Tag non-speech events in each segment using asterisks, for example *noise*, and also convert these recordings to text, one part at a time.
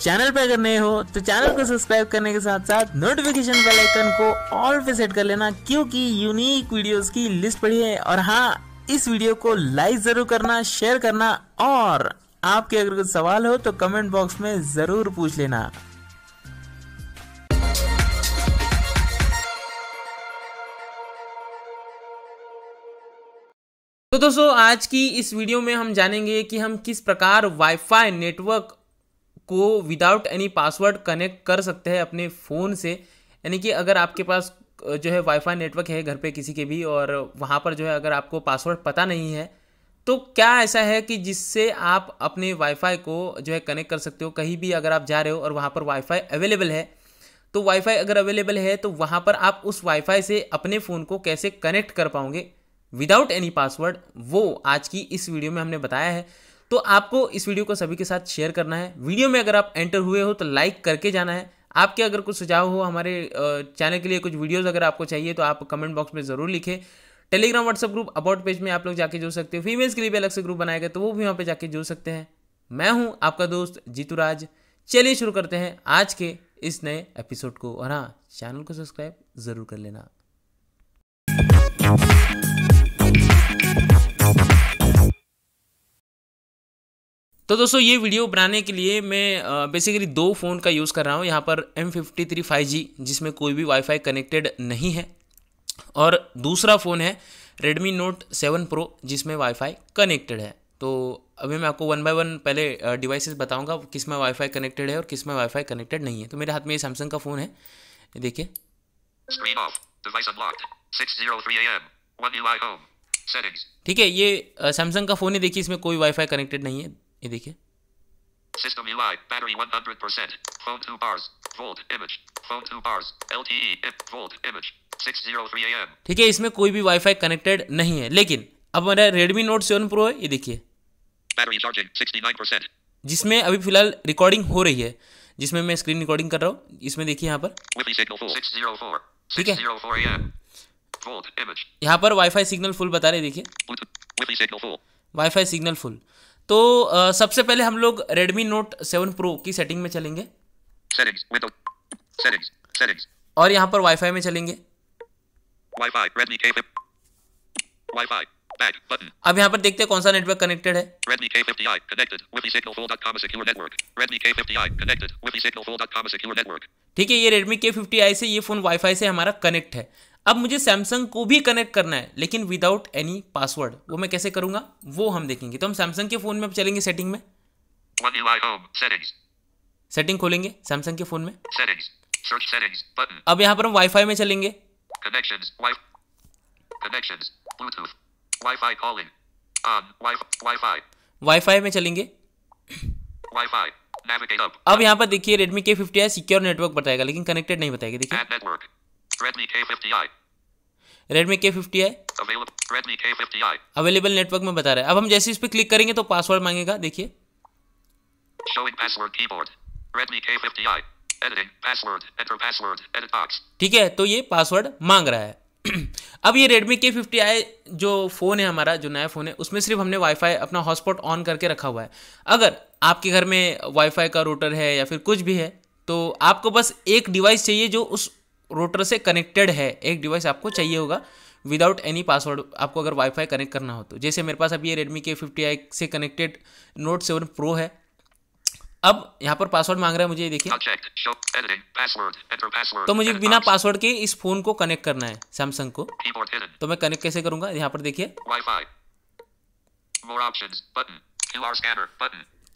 Channel पर अगर नए हो तो चैनल को सब्सक्राइब करने के साथ साथ नोटिफिकेशन बेल आइकन को ऑल पे सेट कर लेना क्योंकि यूनिक वीडियोस की लिस्ट पड़ी है और हाँ इस वीडियो को लाइक जरूर करना शेयर करना और आपके अगर कुछ सवाल हो तो कमेंट बॉक्स में जरूर पूछ लेना तो दोस्तों आज की इस वीडियो में हम जानेंगे कि हम किस प्रकार वाईफाई नेटवर्क को विदाउट एनी पासवर्ड कनेक्ट कर सकते हैं अपने फ़ोन से यानी कि अगर आपके पास जो है वाईफाई नेटवर्क है घर पे किसी के भी और वहाँ पर जो है अगर आपको पासवर्ड पता नहीं है तो क्या ऐसा है कि जिससे आप अपने वाईफाई को जो है कनेक्ट कर सकते हो कहीं भी अगर आप जा रहे हो और वहाँ पर वाईफाई अवेलेबल है तो वाईफाई अगर अवेलेबल है तो वहाँ पर आप उस वाईफाई से अपने फ़ोन को कैसे कनेक्ट कर पाओगे विदाउट एनी पासवर्ड वो आज की इस वीडियो में हमने बताया है तो आपको इस वीडियो को सभी के साथ शेयर करना है वीडियो में अगर आप एंटर हुए हो तो लाइक करके जाना है आपके अगर कुछ सुझाव हो हमारे चैनल के लिए कुछ वीडियोज़ अगर आपको चाहिए तो आप कमेंट बॉक्स में ज़रूर लिखें Telegram WhatsApp group about page में आप लोग जाके जुड़ सकते हो फीमेल्स के लिए भी अलग से ग्रुप बनाया गया तो वो भी वहाँ पे जाके जुड़ सकते हैं मैं हूँ आपका दोस्त जीतू राज चलिए शुरू करते हैं आज के इस नए एपिसोड को और हाँ चैनल को सब्सक्राइब ज़रूर कर लेना तो दोस्तों ये वीडियो बनाने के लिए मैं बेसिकली दो फ़ोन का यूज़ कर रहा हूँ यहाँ पर M fifty three five G जिसमें कोई भी वाईफाई कनेक्टेड नहीं है और दूसरा फ़ोन है रेडमी नोट सेवन प्रो जिसमें वाईफाई कनेक्टेड है तो अभी मैं आपको वन बाय वन पहले डिवाइसेस बताऊंगा किस में वाईफाई कनेक्टेड है और किस में वाईफाई कनेक्टेड नहीं है तो मेरे हाथ में ये सैमसंग का फ़ोन है देखिए oh ठीक है ये सैमसंग का फ़ोन है देखिए इसमें कोई वाईफाई कनेक्टेड नहीं है ये देखिए System UI, e battery 100%, phone 2 bars, volt image, phone 2 bars, LTE, volt image, 603 AM. ठीक है इसमें कोई भी वाईफाई कनेक्टेड नहीं है लेकिन अब मेरा Redmi Note 7 Pro है ये देखिए बैटरी चार्जिंग 69%, जिसमें अभी फिलहाल रिकॉर्डिंग हो रही है जिसमें मैं स्क्रीन रिकॉर्डिंग कर रहा हूँ इसमें देखिए यहाँ पर ठीक है यहाँ पर वाईफाई सिग्नल फुल बता रहे देखिए वाईफाई सिग्नल फुल तो आ, सबसे पहले हम लोग Redmi Note 7 Pro की सेटिंग में चलेंगे settings, window, settings, settings. और यहाँ पर वाईफाई में चलेंगे Wi-Fi, Redmi K50, Wi-Fi, back button. अब यहाँ पर देखते हैं कौन सा नेटवर्क कनेक्टेड है Redmi K50i connected with signalflow.com secure network. Redmi K50i connected with signalflow.com secure network. ठीक है ये Redmi K50i से ये फोन Wi-Fi से हमारा कनेक्ट है अब मुझे सैमसंग को भी कनेक्ट करना है लेकिन विदाउट एनी पासवर्ड वो मैं कैसे करूंगा वो हम देखेंगे तो हम सैमसंग के फोन में चलेंगे सेटिंग में सेटिंग खोलेंगे सैमसंग के फोन में अब यहाँ पर हम वाईफाई में चलेंगे वाईफाई में चलेंगे अब यहाँ पर देखिए Redmi fifty I secure network बताएगा लेकिन कनेक्टेड नहीं बताएगा देखिए Redmi K50i Redmi K50i Redmi K50i Available network में बता रहा है अब हम जैसे इस पे क्लिक करेंगे तो पासवर्ड मांगेगा देखिए Showing password keyboard Redmi K50i Editing password enter password edit box ठीक है तो ये पासवर्ड मांग रहा है *clears throat* अब ये Redmi K50i जो फ़ोन है हमारा जो नया फ़ोन है उसमें सिर्फ हमने वाईफाई अपना हॉटस्पॉट ऑन करके रखा हुआ है अगर आपके घर में वाईफाई का रूटर है या फिर कुछ भी है तो आपको बस एक डिवाइस चाहिए जो उस रोटर से कनेक्टेड है एक डिवाइस आपको चाहिए होगा विदाउट एनी पासवर्ड आपको अगर वाईफाई कनेक्ट करना हो तो जैसे मेरे पास अभी ये रेडमी के फिफ्टी आई से कनेक्टेड नोट सेवन प्रो है अब यहाँ पर पासवर्ड मांग रहा है मुझे देखिए तो मुझे बिना पासवर्ड के इस फोन को कनेक्ट करना है सैमसंग को तो मैं कनेक्ट कैसे करूंगा यहाँ पर देखिए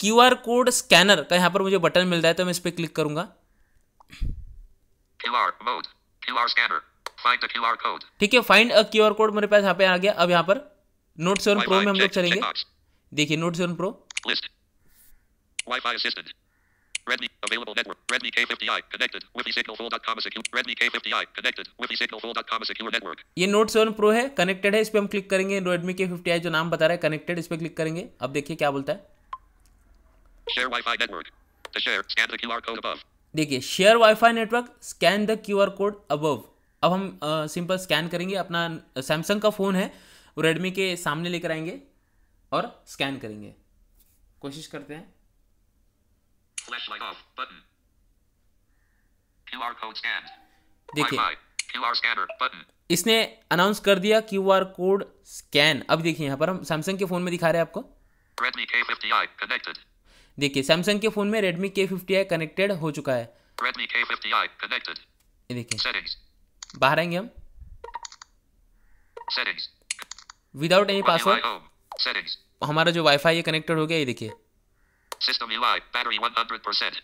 क्यू आर कोड स्कैनर का यहाँ पर मुझे बटन मिल रहा है तो मैं इस पर क्लिक करूंगा QR mode. QR scanner. Find the QR code. ठीक है फाइंड अ क्यूआर कोड मेरे पास यहाँ पे आ गया अब यहाँ पर नोट सेवन प्रो में हम लोग चलेंगे देखिए Note seven Pro Wi-Fi assistant Redmi available network. Redmi K50i connected with the signalful.com secure. Redmi K50i connected with the signalful.com secure network. ये Note 7 Pro है, connected है, इस पे हम क्लिक करेंगे. Redmi K50i जो नाम बता रहा है, connected इस पे क्लिक करेंगे. अब देखिए क्या बोलता है. Share Wi-Fi network. To share, scan the QR code above. देखिए share WiFi network scan the QR code above अब हम आ, सिंपल स्कैन करेंगे अपना सैमसंग का फ़ोन है रेडमी के सामने लेकर आएंगे और स्कैन करेंगे कोशिश करते हैं देखिए इसने अनाउंस कर दिया क्यू आर कोड स्कैन अब देखिए यहाँ पर हम सैमसंग के फोन में दिखा रहे हैं आपको Redmi K50i connected. देखिए सैमसंग के फ़ोन में फिफ्टी आई कनेक्टेड हो चुका है Redmi K50i connected. देखिए बाहर आएंगे हम विदाउट एनी पासवर्ड हमारा जो वाईफाई ये कनेक्टेड हो गया ये देखिए सिस्टम यूआई बैटरी 100%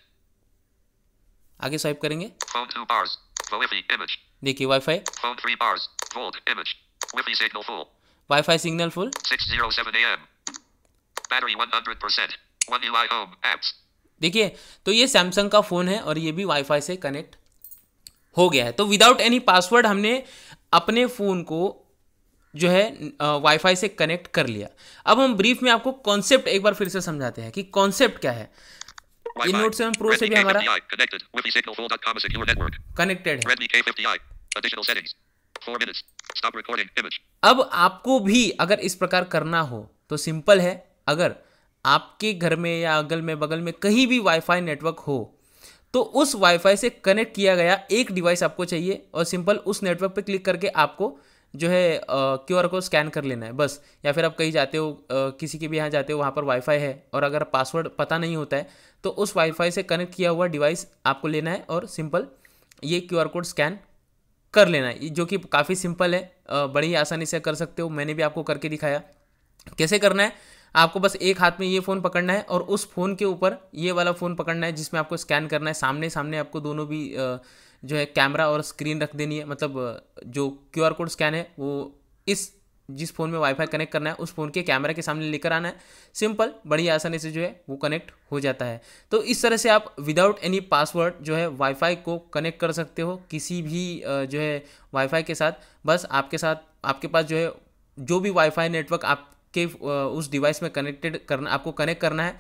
आगे स्वाइप करेंगे phone two bars WiFi image देखिए WiFi phone three bars volt image WiFi signal full WiFi signal full 607 am battery 100% Oh, देखिए तो ये सैमसंग का फ़ोन है और ये भी वाईफाई से कनेक्ट हो गया है तो विदाउट एनी पासवर्ड हमने अपने फ़ोन को जो है वाईफाई से कनेक्ट कर लिया अब हम ब्रीफ में आपको कॉन्सेप्ट एक बार फिर से समझाते हैं कि कॉन्सेप्ट क्या है नोट सेवन प्रो से भी हमारा कनेक्टेड है अब आपको भी अगर इस प्रकार करना हो तो सिंपल है अगर आपके घर में या अगल में बगल में कहीं भी वाईफाई नेटवर्क हो तो उस वाईफाई से कनेक्ट किया गया एक डिवाइस आपको चाहिए और सिंपल उस नेटवर्क पर क्लिक करके आपको जो है क्यू आर को स्कैन कर लेना है बस या फिर आप कहीं जाते हो आ, किसी के भी यहाँ जाते हो वहाँ पर वाईफाई है और अगर पासवर्ड पता नहीं होता है तो उस वाईफाई से कनेक्ट किया हुआ डिवाइस आपको लेना है और सिंपल ये क्यू आर कोड स्कैन कर लेना है जो कि काफ़ी सिंपल है बड़ी आसानी से कर सकते हो मैंने भी आपको करके दिखाया कैसे करना है आपको बस एक हाथ में ये फ़ोन पकड़ना है और उस फ़ोन के ऊपर ये वाला फ़ोन पकड़ना है जिसमें आपको स्कैन करना है सामने सामने आपको दोनों भी जो है कैमरा और स्क्रीन रख देनी है मतलब जो क्यू कोड स्कैन है वो इस जिस फ़ोन में वाईफाई कनेक्ट करना है उस फ़ोन के कैमरा के सामने लेकर आना है सिंपल बड़ी आसानी से जो है वो कनेक्ट हो जाता है तो इस तरह से आप विदाउट एनी पासवर्ड जो है वाईफाई को कनेक्ट कर सकते हो किसी भी जो है वाईफाई के साथ बस आपके साथ आपके पास जो है जो भी वाईफाई नेटवर्क आप के उस डिवाइस में कनेक्टेड करना आपको कनेक्ट करना है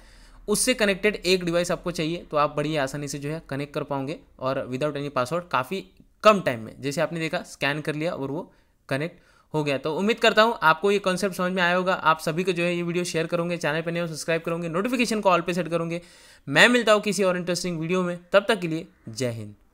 उससे कनेक्टेड एक डिवाइस आपको चाहिए तो आप बड़ी आसानी से जो है कनेक्ट कर पाओगे और विदाउट एनी पासवर्ड काफ़ी कम टाइम में जैसे आपने देखा स्कैन कर लिया और वो कनेक्ट हो गया तो उम्मीद करता हूँ आपको ये कॉन्सेप्ट समझ में आया होगा आप सभी को जो है ये वीडियो शेयर करोगे चैनल पर नहीं सब्सक्राइब करूँगे नोटिफिकेशन को ऑल पे सेट करूँगे मैं मिलता हूँ किसी और इंटरेस्टिंग वीडियो में तब तक के लिए जय हिंद